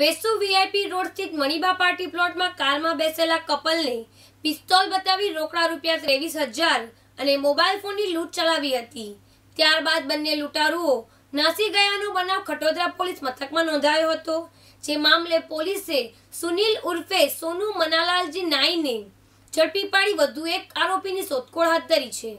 Vesu VIP road સ્થિત મણિબા party પ્લોટમાં કારમાં બેસેલા કપલને પિસ્તોલ બતાવી રોકડા રૂપિયા ત્રેવીસ હજાર અને મોબાઈલ ફોનની લૂંટ ચલાવી હતી ત્યારબાદ બંને લૂંટારુઓ નાસી ગયાનો બનાવ ખટોદરા પોલીસ મથકમાં નોંધાયો હતો જે મામલે પોલીસે સુનિલ ઉર્ફે સોનુ મનાલાલજી નાઈને ઝડપી પાડી વધુ એક આરોપીની શોધખોળ હાથ ધરી છે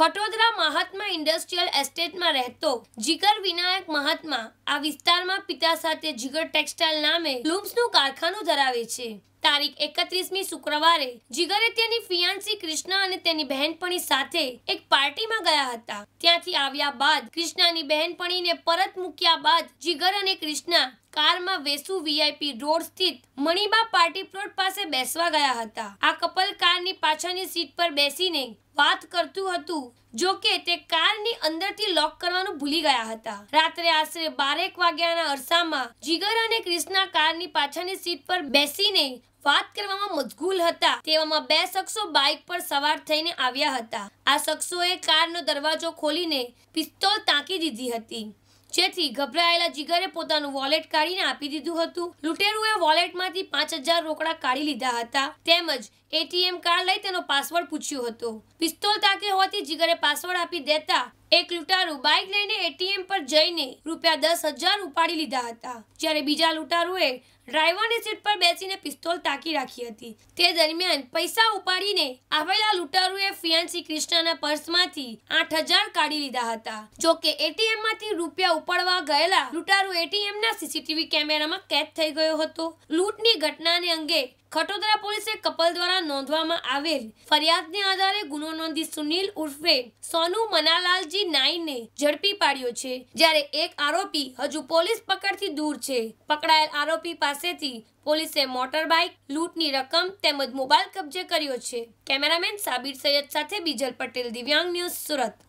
કટોદરા મહાત્મા ઇન્ડસ્ટ્રીયલ એસ્ટેટમાં રહેતો જીગર વિનાયક મહાત્મા આ વિસ્તારમાં પિતા સાથે જીગર ટેક્સટાઇલ નામે લુમ્સનું કારખાનું ધરાવે છે તારીખ એકત્રીસમી શુક્રવારે જીગરે તેની ફિયાન્સી કૃષ્ણ અને તેની બહેનપણી સાથે એક પાર્ટીમાં ગયા હતા ત્યાંથી આવ્યા બાદ કૃષ્ણાની બહેનપણીને પરત મૂક્યા બાદ જીગર અને કૃષ્ણા કારમાં વેસુ વીઆઈપી રોડ સ્થિત મણિબા પાર્ટી પ્લોટ પાસે બેસવા ગયા હતા આ કપલ કારની પાછળની સીટ પર બેસીને વાત કરતું હતું જો કે તે કારની અંદરથી લોક કરવાનું ભૂલી ગયા હતા રાત્રે આશરે બારેક વાગ્યાના અરસામાં જીગર અને ક્રિષ્ના કારની પાછળની સીટ પર બેસીને વાત કરવામાં મજગૂલ હતા તેવામાં બે શખ્સો બાઇક પર સવાર થઈને આવ્યા હતા આ શખ્સોએ કારનો દરવાજો ખોલીને પિસ્તોલ તાંકી દીધી હતી જેથી ગભરાયેલા જીગરે પોતાનું વોલેટ કાઢીને આપી દીધું હતું લૂંટેરુએ વોલેટમાંથી પાંચ હજાર રોકડા કાઢી લીધા હતા તેમજ એટીએમ કાર્ડ લઈ તેનો પાસવર્ડ પૂછ્યો હતો પિસ્તોલ તાકે હોવાથી જીગરે પાસવર્ડ આપી દેતા એક લૂંટારુ બાઇક લઈને એટીએમ પર જઈને રૂપિયા દસ હજાર ઉપાડી લીધા હતા જ્યારે બીજા લૂંટારુએ ડ્રાઈવરની સીટ પર બેસીને પિસ્તોલ તાકી રાખી હતી તે દરમિયાન પૈસા ઉપાડીને આવેલા લૂંટારુએ ફિયાન્સી કૃષ્ણના પર્સમાંથી આઠ હજાર કાઢી લીધા હતા જોકે માંથી રૂપિયા ઉપાડવા ગયેલા લૂંટારુ ના સીસીટીવી કેમેરામાં કેદ થઈ ગયો હતો લૂંટની ઘટનાને અંગે ખટોદરા પોલીસે કપલ દ્વારા નોંધવામાં આવેલ ફરિયાદને આધારે ગુનો નોંધી સુનિલ ઉર્ફે સોનુ મનાલાલજી નાઈને ઝડપી પાડ્યો છે જ્યારે એક આરોપી હજુ પોલીસ પકડથી દૂર છે પકડાયેલ આરોપી પાસે પાસેથી પોલીસે મોટરબાઇક લૂંટની રકમ તેમજ મોબાઈલ કબજે કર્યો છે કેમેરામેન સાબિર સૈયદ સાથે બીજલ પટેલ દિવ્યાંગ ન્યૂઝ સુરત